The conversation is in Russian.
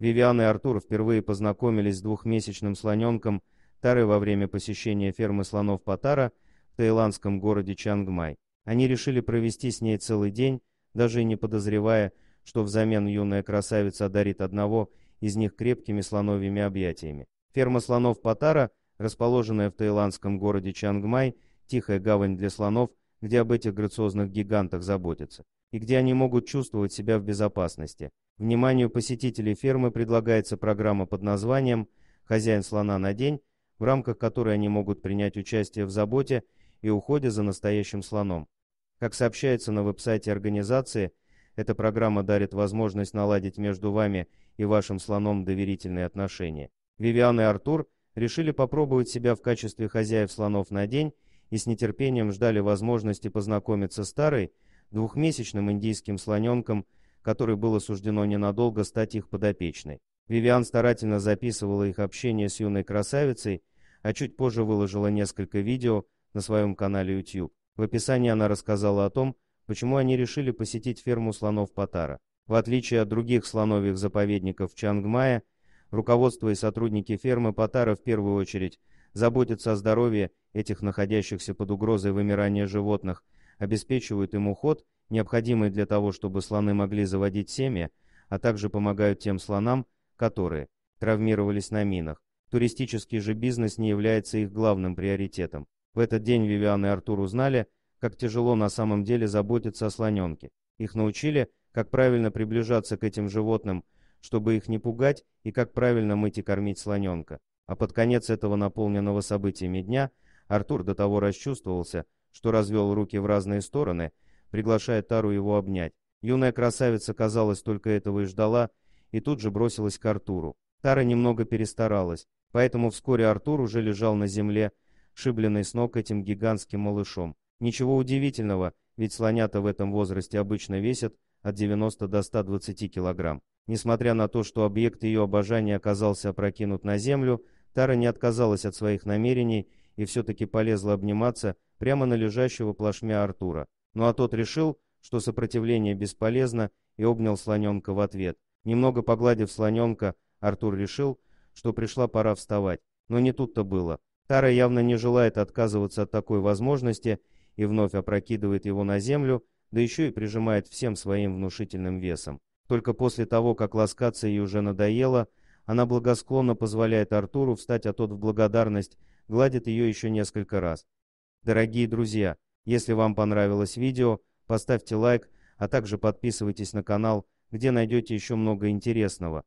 Вивиан и Артур впервые познакомились с двухмесячным слоненком Тары во время посещения фермы слонов Патара в таиландском городе Чангмай. Они решили провести с ней целый день, даже и не подозревая, что взамен юная красавица одарит одного из них крепкими слоновьими объятиями. Ферма слонов Патара, расположенная в таиландском городе Чангмай, тихая гавань для слонов, где об этих грациозных гигантах заботятся и где они могут чувствовать себя в безопасности. Вниманию посетителей фермы предлагается программа под названием «Хозяин слона на день», в рамках которой они могут принять участие в заботе и уходе за настоящим слоном. Как сообщается на веб-сайте организации, эта программа дарит возможность наладить между вами и вашим слоном доверительные отношения. Вивиан и Артур решили попробовать себя в качестве хозяев слонов на день и с нетерпением ждали возможности познакомиться с старой, двухмесячным индийским слоненком, который было суждено ненадолго стать их подопечной. Вивиан старательно записывала их общение с юной красавицей, а чуть позже выложила несколько видео на своем канале YouTube. В описании она рассказала о том, почему они решили посетить ферму слонов Патара. В отличие от других слоновьих заповедников Чангмая, руководство и сотрудники фермы Патара в первую очередь заботятся о здоровье этих находящихся под угрозой вымирания животных – обеспечивают им уход, необходимый для того, чтобы слоны могли заводить семя, а также помогают тем слонам, которые травмировались на минах. Туристический же бизнес не является их главным приоритетом. В этот день Вивиан и Артур узнали, как тяжело на самом деле заботиться о слоненке. Их научили, как правильно приближаться к этим животным, чтобы их не пугать, и как правильно мыть и кормить слоненка. А под конец этого наполненного событиями дня Артур до того расчувствовался, что развел руки в разные стороны, приглашая Тару его обнять. Юная красавица, казалось, только этого и ждала, и тут же бросилась к Артуру. Тара немного перестаралась, поэтому вскоре Артур уже лежал на земле, шибленный с ног этим гигантским малышом. Ничего удивительного, ведь слонята в этом возрасте обычно весят от 90 до 120 килограмм. Несмотря на то, что объект ее обожания оказался опрокинут на землю, Тара не отказалась от своих намерений и все-таки полезла обниматься прямо на лежащего плашмя Артура. Ну а тот решил, что сопротивление бесполезно, и обнял слоненка в ответ. Немного погладив слоненка, Артур решил, что пришла пора вставать. Но не тут-то было. Тара явно не желает отказываться от такой возможности и вновь опрокидывает его на землю, да еще и прижимает всем своим внушительным весом. Только после того, как ласкаться ей уже надоело, она благосклонно позволяет Артуру встать, а тот в благодарность гладит ее еще несколько раз. Дорогие друзья, если вам понравилось видео, поставьте лайк, а также подписывайтесь на канал, где найдете еще много интересного.